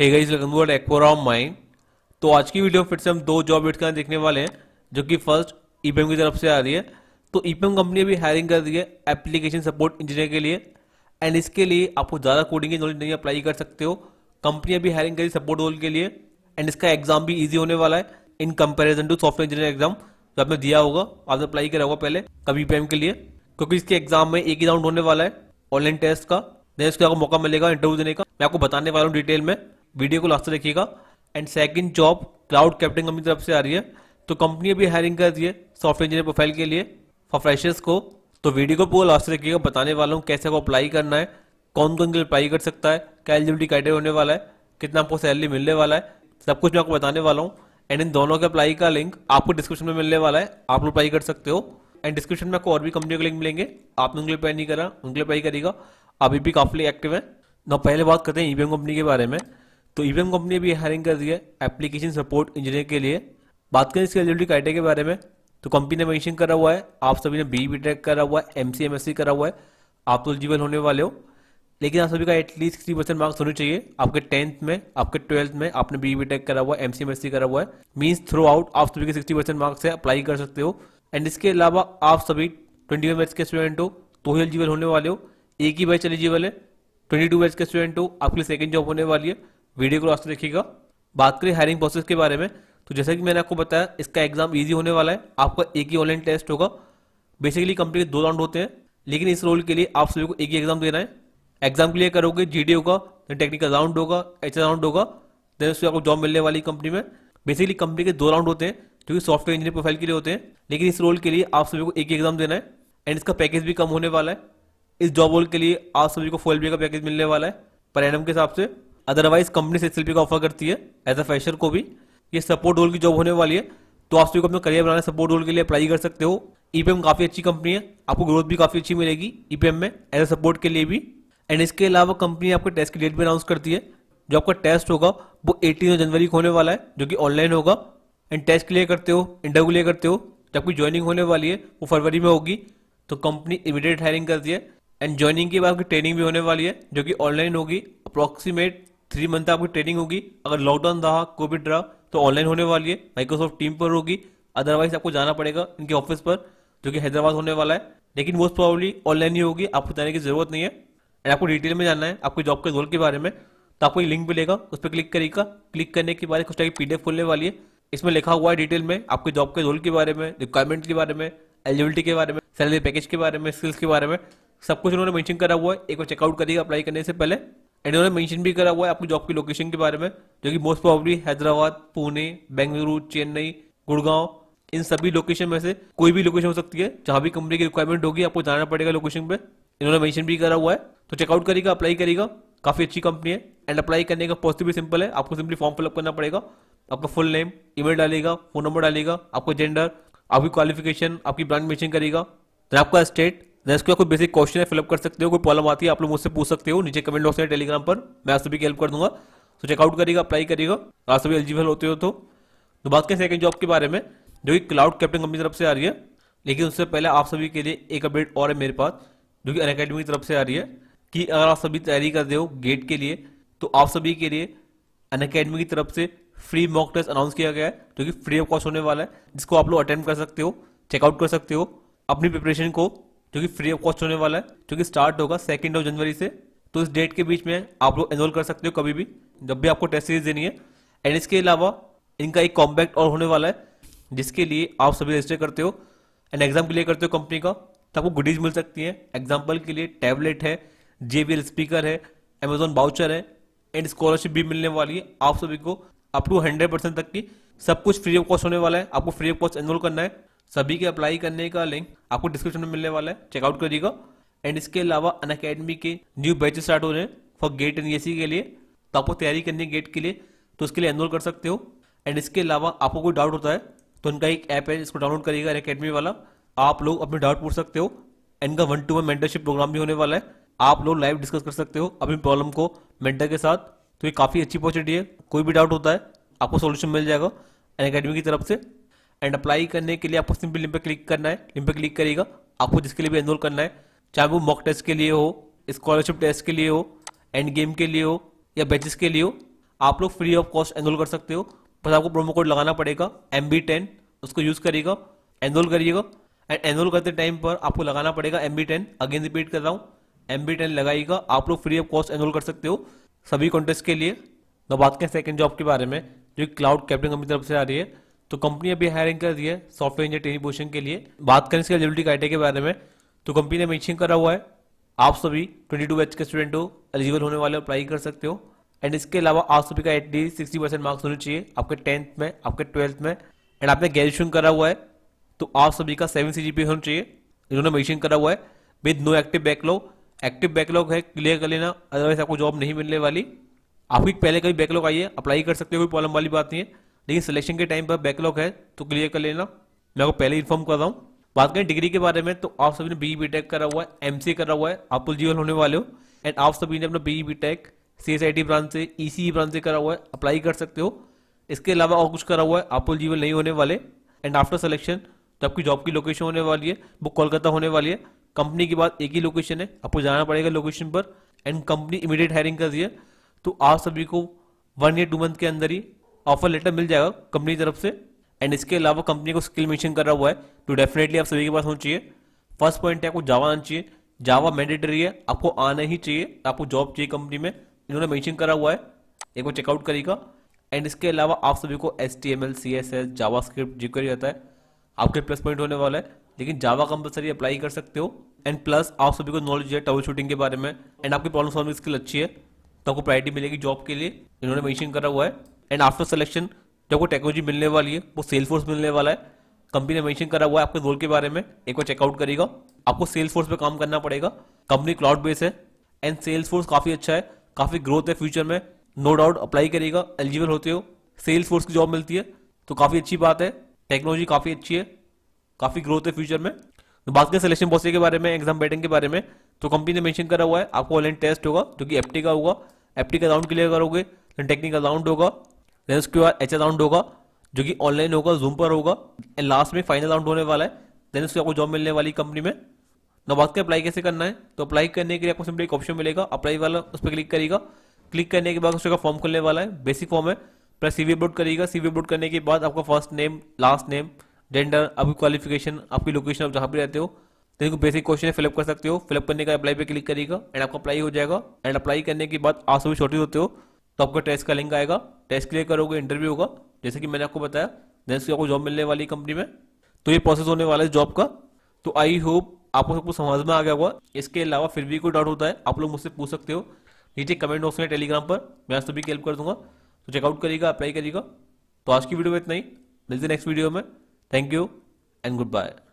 hey guys welcome to एक्वाराम माइन तो आज की वीडियो में फिर से हम दो जॉब एड करना देखने वाले हैं जो कि फर्स्ट ईपीएम e की तरफ से आ रही है तो ईपीएम e कंपनी अभी हायरिंग कर रही है एप्लीकेशन सपोर्ट इंजीनियर के लिए एंड इसके लिए आपको ज़्यादा कोडिंग की नॉलेज नहीं अप्लाई कर सकते हो कंपनी अभी हायरिंग करी सपोर्ट रोल के लिए एंड इसका एग्जाम भी ईजी होने वाला है in comparison to software engineer exam जो आपने दिया होगा आपने अप्लाई करा होगा पहले कभी पी e के लिए क्योंकि इसके एग्जाम में एक ही राउंड होने वाला है ऑनलाइन टेस्ट का देन उसके आपको मौका मिलेगा इंटरव्यू देने का मैं आपको बताने वाला हूँ डिटेल में वीडियो को लास्ट देखिएगा एंड सेकंड जॉब क्लाउड कैप्टिंग कंपनी की तरफ से आ रही है तो कंपनी अभी हायरिंग कर दी है सॉफ्टवेयर इंजीनियर प्रोफाइल के लिए फॉर फ्रेशर्स को तो वीडियो को पूरा लास्ट देखिएगा बताने वाला हूँ कैसे को अप्लाई करना है कौन कौन के अप्लाई कर सकता है क्या एलिजिबिलिटी क्राइटेरिया होने वाला है कितना आपको सैलरी मिलने वाला है सब कुछ मैं आपको बताने वाला हूँ एंड इन दोनों के अप्लाई का लिंक आपको डिस्क्रिप्शन में मिलने वाला है आप लोग अप्लाई कर सकते हो एंड डिस्क्रिप्शन में आपको और भी कंपनियों के लिंक मिलेंगे आपने उनके लिए अप्लाई नहीं करा उनके लिए अप्लाई करेगा अभी भी काफी एक्टिव है ना पहले बात करते हैं ईवीएम e कंपनी के बारे में तो ईवीएम कंपनी अभी हायरिंग कर रही है एप्लीकेशन सपोर्ट इंजीनियर के लिए बात करें इसके एलिजिबिलिटी क्राइटेरिया के बारे में तो कंपनी ने मैंशन करा हुआ है आप सभी ने बी बी टेक करा हुआ है M C M S C करा हुआ है आप तो एलिजिबल होने वाले हो लेकिन आप सभी का एटलीस्ट सिक्सटी परसेंट मार्क्स होने चाहिए आपके टेंथ में आपके ट्वेल्थ में आपने बी बी टेक करा हुआ है M C M S C करा हुआ है मीन्स थ्रू आउट आप सभी के सिक्सटी परसेंट मार्क्स से अप्लाई कर सकते हो एंड इसके अलावा आप सभी ट्वेंटी वन बैच के स्टूडेंट हो तो ही एलिजिबल होने वाले हो एक ही बैच एलिजिबल है ट्वेंटी टू बैच के स्टूडेंट हो आपके लिए सेकेंड जॉब होने वाली है वीडियो को रास्ते देखिएगा बात करें हायरिंग प्रोसेस के बारे में तो जैसा कि मैंने आपको बताया इसका एग्जाम ईजी होने वाला है आपका एक ही ऑनलाइन टेस्ट होगा बेसिकली कंपनी के दो राउंड होते हैं लेकिन इस रोल के लिए आप सभी को एक ही एग्जाम देना है एग्जाम के लिए करोगे जी होगा देन टेक्निकल राउंड होगा एच राउंड होगा देन उसमें आपको जॉब मिलने वाली कंपनी में बेसिकली कंपनी के दो राउंड होते हैं जो कि सॉफ्टवेयर इंजीनियर प्रोफाइल के लिए होते हैं लेकिन इस रोल के लिए आप सभी को एक ही एग्जाम देना है एंड इसका पैकेज भी कम होने वाला है इस जॉब रोल के लिए आप सभी को फोल का पैकेज मिलने वाला है पर एनम के हिसाब से अदरवाइज कंपनी से एसएलपी का ऑफर करती है एज अ फ्रेशर को भी ये सपोर्ट रोल की जॉब होने वाली है तो आप सभी को अपने करियर बनाने सपोर्ट रोल के लिए अप्लाई कर सकते हो ईपीएम e काफ़ी अच्छी कंपनी है आपको ग्रोथ भी काफ़ी अच्छी मिलेगी ईपीएम e में एज अ सपोर्ट के लिए भी एंड इसके अलावा कंपनी आपके टेस्ट की डेट भी अनाउंस करती है जो आपका टेस्ट होगा वो एटीन जनवरी को होने वाला है जो कि ऑनलाइन होगा एंड टेस्ट क्लियर करते हो इंटरव्यू क्लियर करते हो जब आपकी ज्वाइनिंग होने वाली है वो फरवरी में होगी तो कंपनी इमीडिएट हायरिंग करती है एंड ज्वाइनिंग के बाद आपकी ट्रेनिंग भी होने वाली है जो कि ऑनलाइन होगी अप्रॉक्सीमेट थ्री मंथ आपकी ट्रेनिंग होगी अगर लॉकडाउन रहा कोविड रहा तो ऑनलाइन होने वाली है माइक्रोसॉफ्ट टीम पर होगी अदरवाइज आपको जाना पड़ेगा इनके ऑफिस पर जो कि हैदराबाद होने वाला है लेकिन मोस्ट प्रॉब्ली ऑनलाइन ही होगी आपको जाने की जरूरत नहीं है एंड आपको डिटेल में जानना है आपके जॉब के रोल के बारे में तो आपको ये लिंक मिलेगा उस पर क्लिक करेगा क्लिक करने के बाद कुछ टाइप की पीडीएफ खोलने वाली है इसमें लिखा हुआ है डिटेल में आपके जॉब के रोल के बारे में रिक्वायरमेंट के बारे में एलिजिबिलिटी के बारे में सैलरी पैकेज के बारे में स्किल्स के बारे में सब कुछ उन्होंने मेंशन करा हुआ है एक बार चेकआउट करिएगा अप्लाई करने से पहले एंड उन्होंने मेंशन भी करा हुआ है आपकी जॉब की लोकेशन के बारे में जो कि मोस्ट प्रॉब्ली हैदराबाद पुणे बेंगलुरु चेन्नई गुड़गांव इन सभी लोकेशन में से कोई भी लोकेशन हो सकती है जहां भी कंपनी की रिक्वायरमेंट होगी आपको जाना पड़ेगा लोकेशन पे इन्होंने मेंशन भी करा हुआ है तो चेकआउट करेगा अप्लाई करेगा काफी अच्छी कंपनी है एंड अप्लाई करने का प्रोसेस भी सिंपल है आपको सिंपली फॉर्म फिलअप करना पड़ेगा आपका फुल नेम ईमेल डालेगा फोन नंबर डालेगा आपका जेंडर आपकी क्वालिफिकेशन आपकी ब्रांड मेंशन करेगा देन आपका स्टेट इसके कोई बेसिक क्वेश्चन है फिलअप कर सकते हो कोई प्रॉब्लम आती है आप लोग मुझसे पूछ सकते हो नीचे कमेंट बॉक्स में टेलीग्राम पर मैं आप सभी की हेल्प कर दूंगा तो चेकआउट करेगा अप्लाई करिएगा आप सभी एलिजिबल होते हो तो, तो बात करें सेकंड जॉब के बारे में जो कि क्लाउड कैप्टन कंपनी तरफ से आ रही है लेकिन उससे पहले आप सभी के लिए एक अपडेट और है मेरे पास जो कि अन की तरफ से आ रही है कि अगर आप सभी तैयारी कर रहे हो गेट के लिए तो आप सभी के लिए अन की तरफ से फ्री मॉक टेस्ट अनाउंस किया गया है जो कि फ्री ऑफ कॉस्ट होने वाला है जिसको आप लोग अटेम्प्ट कर सकते हो चेकआउट कर सकते हो अपनी प्रिपरेशन को जो कि फ्री ऑफ कॉस्ट होने वाला है जो कि स्टार्ट होगा सेकेंड ऑफ जनवरी से तो इस डेट के बीच में आप लोग एनरोल कर सकते हो कभी भी जब भी आपको टेस्ट सीरीज देनी है एंड इसके अलावा इनका एक कॉम्पैक्ट और होने वाला है जिसके लिए आप सभी रजिस्टर करते हो एंड एग्जाम क्लियर करते हो कंपनी का तो आपको गुडीज मिल सकती हैं एग्जाम्पल के लिए टैबलेट है जे स्पीकर है अमेजोन बाउचर है एंड स्कॉलरशिप भी मिलने वाली है आप सभी को अप टू हंड्रेड परसेंट तक की सब कुछ फ्री ऑफ कॉस्ट होने वाला है आपको फ्री ऑफ कॉस्ट एनरोल करना है सभी के अप्लाई करने का लिंक आपको डिस्क्रिप्शन में मिलने वाला है चेकआउट करिएगा एंड इसके अलावा अन अकेडमी के न्यू बैच स्टार्ट हो रहे हैं फॉर गेट एन के लिए तो आपको तैयारी करनी है गेट के लिए तो उसके लिए एनरोल कर सकते हो एंड इसके अलावा आपको कोई डाउट होता है तो उनका एक ऐप है इसको डाउनलोड करिएगा अन अकेडमी वाला आप लोग अपने डाउट पूछ सकते हो इनका one to one mentorship program भी होने वाला है आप लोग लाइव डिस्कस कर सकते हो अपनी प्रॉब्लम को मेंटर के साथ तो ये काफ़ी अच्छी अपॉर्चुनिटी है कोई भी डाउट होता है आपको सोल्यूशन मिल जाएगा एन अकेडमी की तरफ से एंड अप्लाई करने के लिए आपको सिंपल लिंक पर क्लिक करना है लिंक पर क्लिक करेगा आपको जिसके लिए भी एनरोल करना है चाहे वो मॉक टेस्ट के लिए हो स्कॉलरशिप टेस्ट के लिए हो एंड गेम के लिए हो या बैचेस के लिए हो आप लोग फ्री ऑफ कॉस्ट एनरोल कर सकते हो बस आपको प्रोमो कोड लगाना पड़ेगा एम बी टेन उसको यूज़ करिएगा एनरोल करिएगा एंड एनरोल करते टाइम पर आपको लगाना पड़ेगा M B ten again repeat कर रहा हूँ एम बी टेन लगाइएगा आप लोग फ्री ऑफ कॉस्ट एनरोल कर सकते हो सभी कॉन्टेस्ट के लिए ना बात करें सेकेंड जॉब के बारे में जो क्लाउड कैप्टन कंपनी तरफ से आ रही है तो कंपनी अभी हायरिंग कर रही है सॉफ्टवेयर इंजीनियर ट्रेनिंग पोजिशन के लिए बात करें इसके एलिजिबिलिटी क्राइटेरिया के बारे में तो कंपनी ने मैंशन करा हुआ है आप सभी ट्वेंटी टू एच के स्टूडेंट हो एलिजिबल होने वाले अप्लाई कर सकते हो एंड इसके अलावा आप सभी का एटलीस्ट सिक्सटी परसेंट मार्क्स होने चाहिए आपके टेंथ में आपके ट्वेल्थ में एंड आपने ग्रेजुएशन करा हुआ है तो आप सभी का सेवन सी होना चाहिए इन्होंने मैंशन करा हुआ है with no active backlog active backlog है क्लियर कर लेना अदरवाइज आपको जॉब नहीं मिलने वाली आपकी पहले कभी बैकलॉग आइए अप्लाई कर सकते हो कोई प्रॉब्लम वाली बात नहीं है लेकिन सिलेक्शन के टाइम पर बैकलॉग है तो क्लियर कर लेना मैं आपको पहले इन्फॉर्म कर रहा हूँ बात करें डिग्री के बारे में तो आप सभी ने बी बी टेक करा हुआ है एम सी करा हुआ है आप एलिजिबल होने वाले हो एंड आप सभी ने अपना B B tech C S I T branch से ई सी ई ब्रांच से करा हुआ है अप्लाई कर सकते हो इसके अलावा और कुछ करा हुआ है आप एलिजिबल नहीं होने वाले एंड आफ्टर सिलेक्शन तो आपकी जॉब की लोकेशन होने वाली है वो कोलकाता होने वाली है कंपनी के बाद एक ही लोकेशन है आपको जाना पड़ेगा लोकेशन पर एंड कंपनी इमीडिएट हायरिंग कर दी है तो आप सभी को वन या टू मंथ के अंदर ही ऑफर लेटर मिल जाएगा कंपनी की तरफ से एंड इसके अलावा कंपनी को स्किल मेंशन करा हुआ है तो डेफिनेटली आप सभी के पास होना चाहिए फर्स्ट पॉइंट है आपको जावा आना चाहिए जावा मैंडेटरी है आपको आना ही चाहिए आपको जॉब चाहिए कंपनी में इन्होंने मैंशन करा हुआ है एक बार चेकआउट करेगा एंड इसके अलावा आप सभी को S T M L C S S JavaScript जिक्र रहता है आपके प्लस पॉइंट होने वाला है लेकिन जावा कंपल्सरी अप्लाई कर सकते हो एंड प्लस आप सभी को नॉलेज है टावर शूटिंग के बारे में एंड आपकी प्रॉब्लम सॉल्विंग स्किल अच्छी है तो आपको प्रायरिटी मिलेगी जॉब के लिए इन्होंने मैंशन करा हुआ है एंड आफ्टर सिलेक्शन जो आपको टेक्नोलॉजी मिलने वाली है वो सेल फोर्स मिलने वाला है कंपनी ने मेंशन करा हुआ है आपके रोल के बारे में एक बार चेकआउट करेगा आपको सेल्स फोर्स पर काम करना पड़ेगा कंपनी क्लाउड बेस है एंड सेल्स फोर्स काफी अच्छा है काफी ग्रोथ है फ्यूचर में नो डाउट अप्लाई करेगा एलिजिबल होते हो सेल्स फोर्स की जॉब मिलती है तो काफी अच्छी बात है टेक्नोलॉजी काफी अच्छी है काफी ग्रोथ है फ्यूचर में तो बात करें सिलेक्शन प्रोसेस के बारे में एग्जाम बैटिंग के बारे में तो कंपनी ने मेंशन करा हुआ है आपको ऑनलाइन टेस्ट होगा जो कि एप्टी का होगा एप्टी का राउंड क्लियर करोगे टेक्निकल राउंड होगा देन उसके बाद एच राउंड होगा जो कि ऑनलाइन होगा जूम पर होगा एंड लास्ट में फाइनल राउंड होने वाला है देन उसके आपको जॉब मिलने वाली कंपनी में ना बात करें अप्लाई कैसे करना है तो अप्लाई करने के लिए आपको सिंपली एक ऑप्शन मिलेगा अप्लाई वाला उस पर क्लिक करेगा क्लिक करने के बाद उसका फॉर्म खुलने वाला है बेसिक फॉर्म है प्लस सी वी अपलोड करेगा सीवी अपलोड करने के बाद आपका first name last name gender आपकी क्वालिफिकेशन आपकी लोकेशन आप जहाँ पर रहते हो तो बेसिक क्वेश्चन फिलअप कर सकते हो फिलअप करने का अप्लाई पे क्लिक करेगा एंड आपका अप्लाई हो जाएगा एंड अप्लाई करने के बाद आप सभी छोटे होते हो तो आपका टेस्ट का लिंक आएगा टेस्ट क्लियर करोगे इंटरव्यू होगा जैसे कि मैंने आपको बताया नेक्स्ट उसकी आपको जॉब मिलने वाली कंपनी में तो ये प्रोसेस होने वाला है जॉब का तो आई होप आपको सबको समझ में आ गया होगा इसके अलावा फिर भी कोई डाउट होता है आप लोग मुझसे पूछ सकते हो नीचे कमेंट बॉक्स में टेलीग्राम पर मैं आज सभी की हेल्प कर दूंगा तो चेकआउट करिएगा अप्लाई करिएगा तो आज की वीडियो में इतना ही मिलते नेक्स्ट वीडियो में thank you and good bye